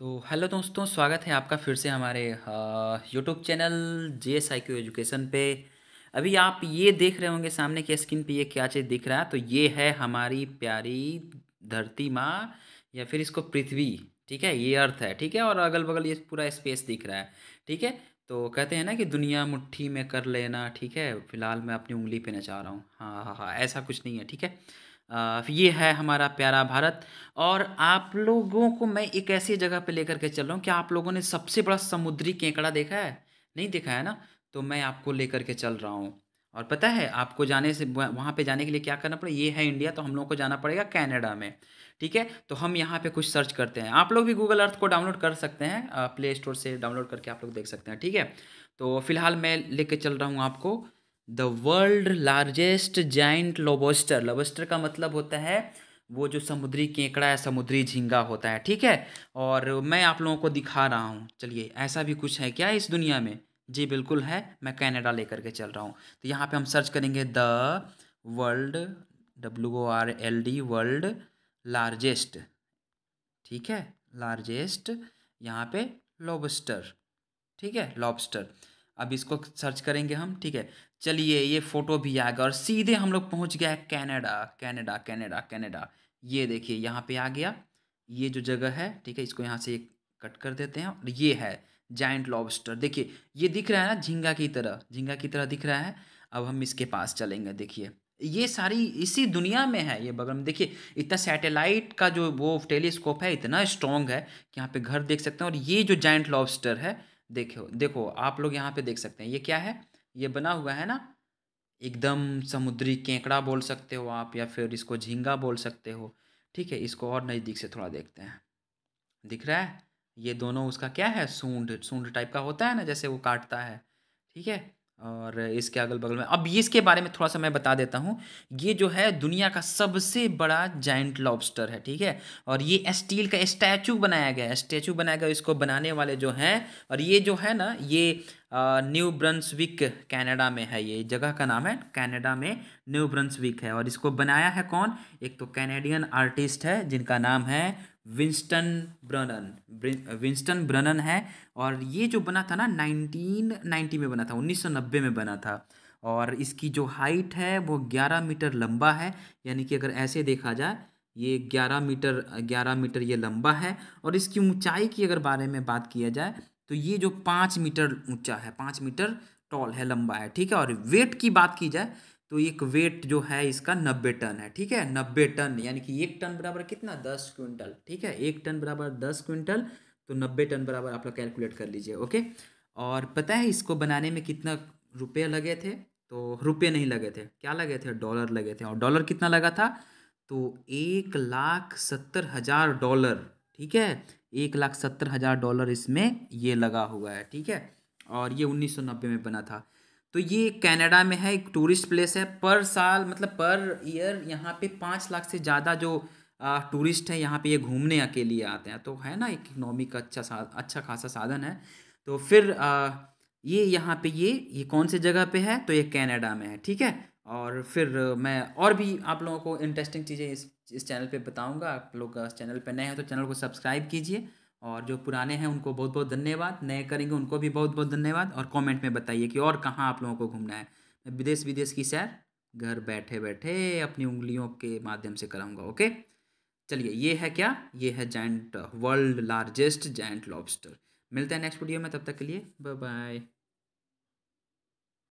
तो हेलो दोस्तों स्वागत है आपका फिर से हमारे YouTube channel J S I Q education पे अभी आप ये देख रहे होंगे सामने की स्क्रीन पे ये क्या चीज़ दिख रहा है तो ये है हमारी प्यारी धरती माँ या फिर इसको पृथ्वी ठीक है ये अर्थ है ठीक है और अगल बगल ये पूरा स्पेस दिख रहा है ठीक है तो कहते हैं ना कि दुनिया मुट्ठी में कर लेना ठीक है फिलहाल मैं अपनी उंगली पे नचा चाह रहा हूँ हाँ हाँ हाँ ऐसा कुछ नहीं है ठीक है ये है हमारा प्यारा भारत और आप लोगों को मैं एक ऐसी जगह पे लेकर के चल रहा हूँ कि आप लोगों ने सबसे बड़ा समुद्री केकड़ा देखा है नहीं देखा है ना तो मैं आपको लेकर के चल रहा हूँ और पता है आपको जाने से वहाँ पे जाने के लिए क्या करना पड़ेगा ये है इंडिया तो हम लोगों को जाना पड़ेगा कैनेडा में ठीक है तो हम यहाँ पे कुछ सर्च करते हैं आप लोग भी गूगल अर्थ को डाउनलोड कर सकते हैं प्ले स्टोर से डाउनलोड करके आप लोग देख सकते हैं ठीक है तो फिलहाल मैं लेके चल रहा हूँ आपको the world largest giant lobster lobster का मतलब होता है वो जो समुद्री केकड़ा या समुद्री झींगा होता है ठीक है और मैं आप लोगों को दिखा रहा हूँ चलिए ऐसा भी कुछ है क्या इस दुनिया में जी बिल्कुल है मैं कैनेडा लेकर के चल रहा हूँ तो यहाँ पे हम सर्च करेंगे the world W O R L D world largest ठीक है लार्जेस्ट यहाँ पे लॉबस्टर ठीक है लॉबस्टर अब इसको सर्च करेंगे हम ठीक है चलिए ये फ़ोटो भी आ गया और सीधे हम लोग पहुँच गया है कैनेडा कैनेडा कैनेडा कैनेडा ये देखिए यहाँ पे आ गया ये जो जगह है ठीक है इसको यहाँ से कट कर देते हैं और ये है जाइंट लॉबस्टर देखिए ये दिख रहा है ना झींगा की तरह झींगा की तरह दिख रहा है अब हम इसके पास चलेंगे देखिए ये सारी इसी दुनिया में है ये बगल में देखिए इतना सैटेलाइट का जो वो टेलीस्कोप है इतना स्ट्रॉन्ग है कि यहाँ पे घर देख सकते हैं और ये जो जाइंट लॉबस्टर है देखो देखो आप लोग यहाँ पे देख सकते हैं ये क्या है ये बना हुआ है ना एकदम समुद्री केंकड़ा बोल सकते हो आप या फिर इसको झींगा बोल सकते हो ठीक है इसको और नज़दीक से थोड़ा देखते हैं दिख रहा है ये दोनों उसका क्या है सूंड सूंड टाइप का होता है ना जैसे वो काटता है ठीक है और इसके अगल बगल में अब ये इसके बारे में थोड़ा सा मैं बता देता हूँ ये जो है दुनिया का सबसे बड़ा जाइंट लॉबस्टर है ठीक है और ये स्टील का स्टैचू बनाया गया है स्टैचू बनाया गया इसको बनाने वाले जो हैं और ये जो है ना ये न्यू ब्रंसविक कनाडा में है ये जगह का नाम है कनाडा में न्यू ब्रंसविक है और इसको बनाया है कौन एक तो कैनेडियन आर्टिस्ट है जिनका नाम है विंस्टन ब्रनन विंस्टन ब्रनन है और ये जो बना था ना नाइनटीन नाइन्टी में बना था उन्नीस सौ नब्बे में बना था और इसकी जो हाइट है वो ग्यारह मीटर लंबा है यानी कि अगर ऐसे देखा जाए ये ग्यारह मीटर ग्यारह मीटर ये लंबा है और इसकी ऊंचाई की अगर बारे में बात किया जाए तो ये जो पाँच मीटर ऊंचा है पाँच मीटर टॉल है लंबा है ठीक है और वेट की बात की जाए तो एक वेट जो है इसका नब्बे टन है ठीक है नब्बे टन यानी कि एक टन बराबर कितना दस क्विंटल ठीक है एक टन बराबर दस क्विंटल तो नब्बे टन बराबर आप लोग कैलकुलेट कर लीजिए ओके और पता है इसको बनाने में कितना रुपये लगे थे तो रुपये नहीं लगे थे क्या लगे थे डॉलर लगे थे और डॉलर कितना लगा था तो एक लाख सत्तर हज़ार डॉलर ठीक है एक लाख सत्तर हज़ार डॉलर इसमें ये लगा हुआ है ठीक है और ये उन्नीस सौ नब्बे में बना था तो ये कनाडा में है एक टूरिस्ट प्लेस है पर साल मतलब पर ईयर यहाँ पे पाँच लाख से ज़्यादा जो टूरिस्ट हैं यहाँ पे ये घूमने के लिए आते हैं तो है ना एक इकनॉमी का अच्छा सा अच्छा खासा साधन है तो फिर आ, ये यहाँ पे ये ये कौन से जगह पे है तो ये कनाडा में है ठीक है और फिर मैं और भी आप लोगों को इंटरेस्टिंग चीज़ें इस इस चैनल पे बताऊंगा आप लोग चैनल पे नए हैं तो चैनल को सब्सक्राइब कीजिए और जो पुराने हैं उनको बहुत बहुत धन्यवाद नए करेंगे उनको भी बहुत बहुत धन्यवाद और कमेंट में बताइए कि और कहाँ आप लोगों को घूमना है मैं विदेश विदेश की सैर घर बैठे बैठे अपनी उंगलियों के माध्यम से कराऊँगा ओके चलिए ये है क्या ये है giant world largest giant lobster मिलते हैं नेक्स्ट वीडियो में तब तक के लिए बाय बाय